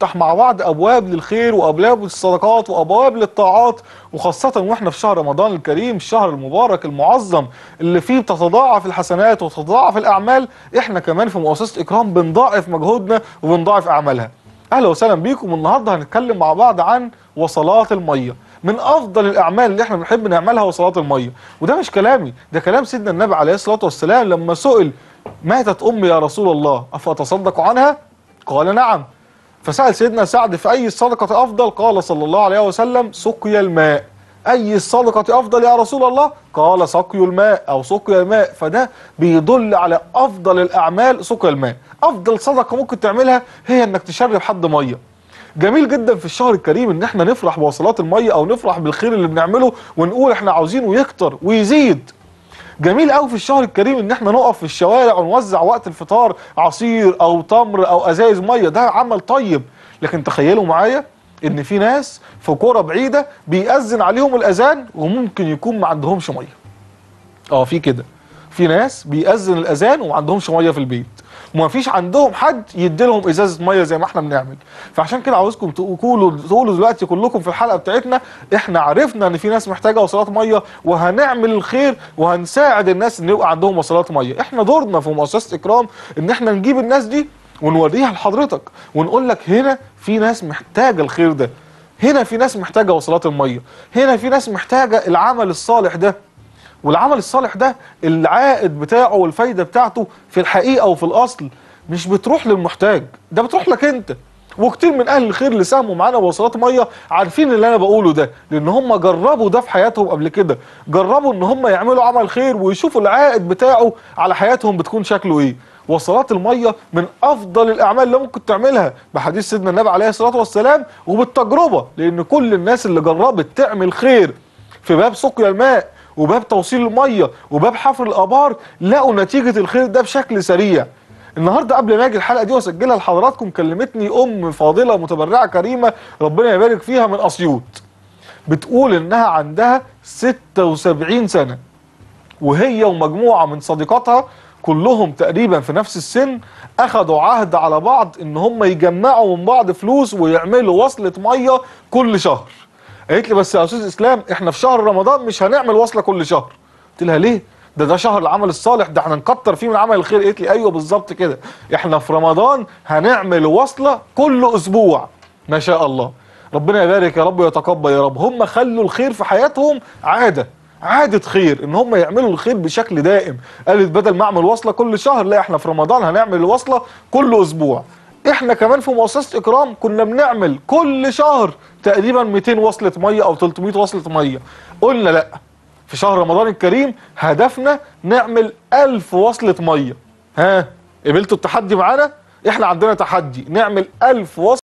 تفتح مع بعض ابواب للخير وابواب للصدقات وابواب للطاعات وخاصه واحنا في شهر رمضان الكريم الشهر المبارك المعظم اللي فيه بتتضاعف الحسنات وتتضاعف الاعمال احنا كمان في مؤسسه اكرام بنضاعف مجهودنا وبنضاعف اعمالها اهلا وسهلا بيكم النهارده هنتكلم مع بعض عن وصلات الميه من افضل الاعمال اللي احنا بنحب نعملها وصلات الميه وده مش كلامي ده كلام سيدنا النبي عليه الصلاه والسلام لما سئل ماتت امي يا رسول الله افاتصدق عنها قال نعم فسأل سيدنا سعد في أي الصدقة أفضل قال صلى الله عليه وسلم سقي الماء أي الصدقة أفضل يا رسول الله قال سقي الماء أو سقي الماء فده بيدل على أفضل الأعمال سقي الماء أفضل صدقة ممكن تعملها هي أنك تشرب حد مية جميل جدا في الشهر الكريم ان احنا نفرح بوصلات المية او نفرح بالخير اللي بنعمله ونقول احنا عاوزينه يكتر ويزيد جميل قوي في الشهر الكريم ان احنا نقف في الشوارع ونوزع وقت الفطار عصير او تمر او ازايز ميه ده عمل طيب لكن تخيلوا معايا ان في ناس في قرى بعيده بيأذن عليهم الاذان وممكن يكون ما عندهمش ميه اه في كده في ناس بيأذن الأذان وما عندهمش مية في البيت وما فيش عندهم حد يدي لهم ازازه ميه زي ما احنا بنعمل فعشان كده عاوزكم تقولوا تقولوا دلوقتي كلكم في الحلقه بتاعتنا احنا عرفنا ان في ناس محتاجه وصلات ميه وهنعمل الخير وهنساعد الناس ان يبقى عندهم وصلات ميه احنا دورنا في مؤسسه اكرام ان احنا نجيب الناس دي ونوريها لحضرتك ونقول لك هنا في ناس محتاجه الخير ده هنا في ناس محتاجه وصلات الميه هنا في ناس محتاجه العمل الصالح ده والعمل الصالح ده العائد بتاعه والفايدة بتاعته في الحقيقة وفي الأصل مش بتروح للمحتاج ده بتروح لك أنت وكتير من اهل الخير اللي ساهموا معانا بوصلات ميه عارفين اللي انا بقوله ده لان هم جربوا ده في حياتهم قبل كده جربوا ان هم يعملوا عمل خير ويشوفوا العائد بتاعه على حياتهم بتكون شكله ايه وصلات الميه من افضل الاعمال اللي ممكن تعملها بحديث سيدنا النبي عليه الصلاه والسلام وبالتجربه لان كل الناس اللي جربت تعمل خير في باب سقيا الماء وباب توصيل الميه وباب حفر الابار لقوا نتيجه الخير ده بشكل سريع النهارده قبل ما اجي الحلقه دي واسجلها لحضراتكم كلمتني ام فاضله متبرعه كريمه ربنا يبارك فيها من اسيوط بتقول انها عندها 76 سنه وهي ومجموعه من صديقاتها كلهم تقريبا في نفس السن اخذوا عهد على بعض ان هم يجمعوا من بعض فلوس ويعملوا وصله ميه كل شهر قالت لي بس يا استاذ اسلام احنا في شهر رمضان مش هنعمل وصله كل شهر قلت لها ليه ده ده شهر العمل الصالح ده احنا نكتر فيه من عمل الخير قالت لي ايوه بالظبط كده احنا في رمضان هنعمل وصله كل اسبوع ما شاء الله ربنا يبارك يا رب ويتقبل يا رب هم خلوا الخير في حياتهم عاده عادة خير ان هم يعملوا الخير بشكل دائم قالت بدل ما اعمل وصلة كل شهر لا احنا في رمضان هنعمل الوصلة كل اسبوع احنا كمان في مؤسسه اكرام كنا بنعمل كل شهر تقريبا 200 وصله ميه او 300 وصله ميه قلنا لا في شهر رمضان الكريم هدفنا نعمل 1000 وصله ميه ها قبلتوا التحدي معانا احنا عندنا تحدي نعمل 1000 وصله